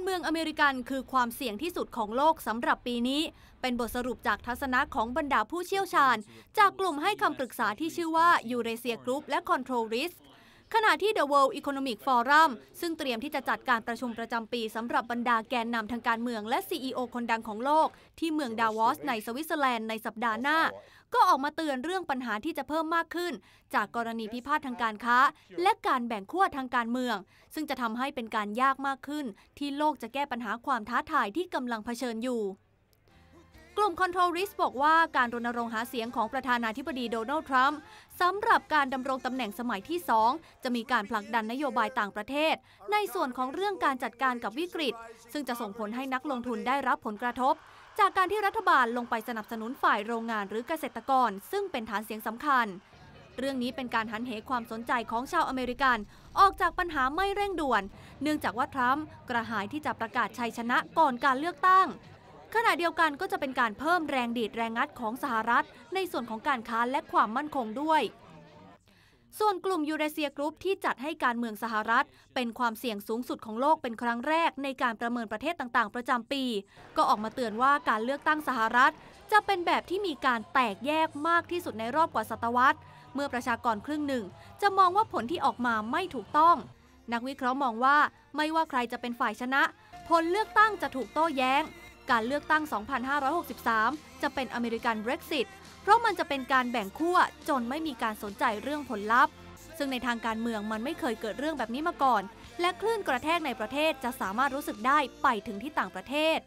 การเมืองอเมริกันคือความเสี่ยงที่สุดของโลกสำหรับปีนี้ เป็นบทสรุปจากทัศนะของบรรดาผู้เชี่ยวชาญ จากกลุ่มให้คำปรึกษาที่ชื่อว่ายูเรเซียกรุ๊ปและ Control Risk ขณะที่ The World Economic Forum ซึ่งเตรียมที่จะจัดการประชุมประจำปีสำหรับบรรดาแกนนำทางการเมืองและ CEO คนดังของโลก ที่เมืองดาวอสในสวิตเซอร์แลนด์ในสัปดาห์หน้า ก็ออกมาเตือนเรื่องปัญหาที่จะเพิ่มมากขึ้น จากกรณีพิพาททางการค้า และการแบ่งขั้วทางการเมือง ซึ่งจะทำให้เป็นการยากมากขึ้น ที่โลกจะแก้ปัญหาความท้าทายที่กำลังเผชิญอยู่ลุ่มคอนโทรริสบอกว่าการรณรงค์หาเสียงของประธานาธิบดีโดนัลด์ทรัมป์สำหรับการดำรงตำแหน่งสมัยที่ 2 จะมีการผลักดันนโยบายต่างประเทศ ในส่วนของเรื่องการจัดการกับวิกฤต ซึ่งจะส่งผลให้นักลงทุนได้รับผลกระทบ จากการที่รัฐบาลลงไปสนับสนุนฝ่ายโรงงานหรือเกษตรกร ซึ่งเป็นฐานเสียงสำคัญ เรื่องนี้เป็นการหันเหความสนใจของชาวอเมริกัน ออกจากปัญหาไม่เร่งด่วน เนื่องจากว่าทรัมป์กระหายที่จะประกาศชัยชนะก่อนการเลือกตั้งขณะเดียวกันก็จะเป็นการเพิ่มแรงดีดแรงงัดของสหรัฐในส่วนของการค้าและความมั่นคงด้วย ส่วนกลุ่มยูเรเซียกรุ๊ปที่จัดให้การเมืองสหรัฐเป็นความเสี่ยงสูงสุดของโลกเป็นครั้งแรกในการประเมินประเทศต่างๆ ประจำปี ก็ออกมาเตือนว่าการเลือกตั้งสหรัฐ จะเป็นแบบที่มีการแตกแยกมากที่สุดในรอบกว่าศตวรรษ เมื่อประชากรครึ่งหนึ่ง จะมองว่าผลที่ออกมาไม่ถูกต้อง นักวิเคราะห์มองว่าไม่ว่าใครจะเป็นฝ่ายชนะ ผลเลือกตั้งจะถูกโต้แย้งการเลือกตั้ง 2563 จะเป็นอเมริกันเบรกซิตเพราะมันจะเป็นการแบ่งขั้วจนไม่มีการสนใจเรื่องผลลัพธ์ ซึ่งในทางการเมืองมันไม่เคยเกิดเรื่องแบบนี้มาก่อน และคลื่นกระแทกในประเทศจะสามารถรู้สึกได้ไปถึงที่ต่างประเทศ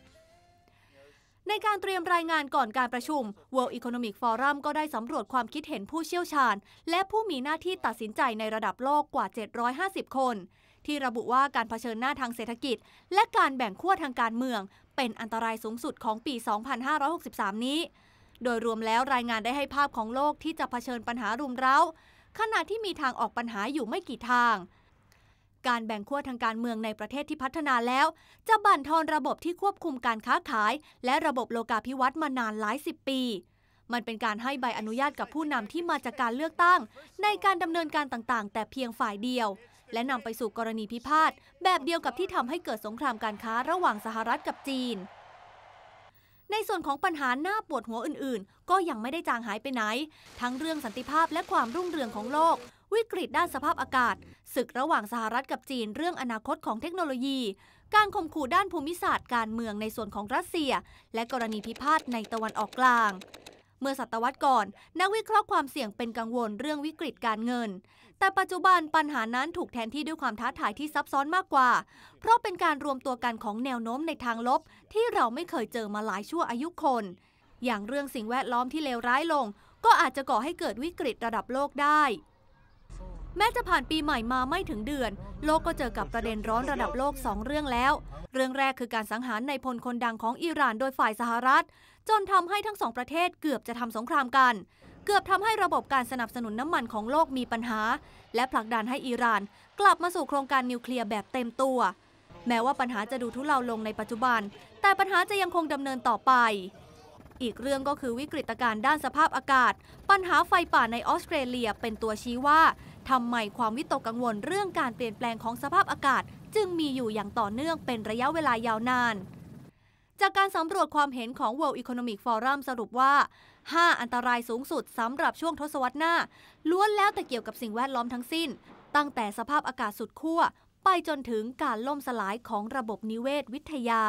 ในการเตรียมรายงานก่อนการประชุม World Economic Forum ก็ได้สำรวจความคิดเห็นผู้เชี่ยวชาญ และผู้มีหน้าที่ตัดสินใจในระดับโลกกว่า 750 คน ที่ระบุว่าการเผชิญหน้าทางเศรษฐกิจ และการแบ่งขั้วทางการเมืองเป็นอันตรายสูงสุดของปี 2563 นี้ โดยรวมแล้วรายงานได้ให้ภาพของโลกที่จะเผชิญปัญหารุมเร้าขณะที่มีทางออกปัญหาอยู่ไม่กี่ทาง การแบ่งขั้วทางการเมืองในประเทศที่พัฒนาแล้ว จะบั่นทอนระบบที่ควบคุมการค้าขาย และระบบโลกาภิวัตน์มานานหลายสิบปี มันเป็นการให้ใบอนุญาตกับผู้นำที่มาจากการเลือกตั้ง ในการดำเนินการต่างๆ แต่เพียงฝ่ายเดียวและนำไปสู่กรณีพิพาทแบบเดียวกับที่ทำให้เกิดสงครามการค้าระหว่างสหรัฐกับจีน ในส่วนของปัญหาหน้าปวดหัวอื่น ๆ ก็ยังไม่ได้จางหายไปไหน ทั้งเรื่องสันติภาพและความรุ่งเรืองของโลก วิกฤตด้านสภาพอากาศศึกระหว่างสหรัฐกับจีน เรื่องอนาคตของเทคโนโลยี การข่มขู่ด้านภูมิศาสตร์การเมืองในส่วนของรัสเซีย และกรณีพิพาทในตะวันออกกลางเมื่อศตวรรษก่อนนักวิเคราะห์ความเสี่ยงเป็นกังวลเรื่องวิกฤตการเงิน แต่ปัจจุบันปัญหานั้นถูกแทนที่ด้วยความท้าทายที่ซับซ้อนมากกว่า เพราะเป็นการรวมตัวกันของแนวโน้มในทางลบที่เราไม่เคยเจอมาหลายชั่วอายุคน อย่างเรื่องสิ่งแวดล้อมที่เลวร้ายลง ก็อาจจะก่อให้เกิดวิกฤตระดับโลกได้แม้จะผ่านปีใหม่มาไม่ถึงเดือน โลกก็เจอกับประเด็นร้อนระดับโลก 2 เรื่องแล้ว เรื่องแรกคือการสังหารในพลคนดังของอิหร่านโดยฝ่ายสหรัฐ จนทำให้ทั้งสองประเทศเกือบจะทำสงครามกัน เกือบทำให้ระบบการสนับสนุนน้ำมันของโลกมีปัญหา และผลักดันให้อิหร่านกลับมาสู่โครงการนิวเคลียร์แบบเต็มตัว แม้ว่าปัญหาจะดูทุเลาลงในปัจจุบัน แต่ปัญหาจะยังคงดำเนินต่อไป อีกเรื่องก็คือวิกฤตการณ์ด้านสภาพอากาศ ปัญหาไฟป่าในออสเตรเลีย เป็นตัวชี้ว่าทำไมความวิตกกังวลเรื่องการเปลี่ยนแปลงของสภาพอากาศ จึงมีอยู่อย่างต่อเนื่องเป็นระยะเวลายาวนาน จากการสำรวจความเห็นของ World Economic Forum สรุปว่า 5 อันตรายสูงสุดสำหรับช่วงทศวรรษหน้า ล้วนแล้วแต่เกี่ยวกับสิ่งแวดล้อมทั้งสิ้น ตั้งแต่สภาพอากาศสุดขั้วไปจนถึงการล่มสลายของระบบนิเวศวิทยา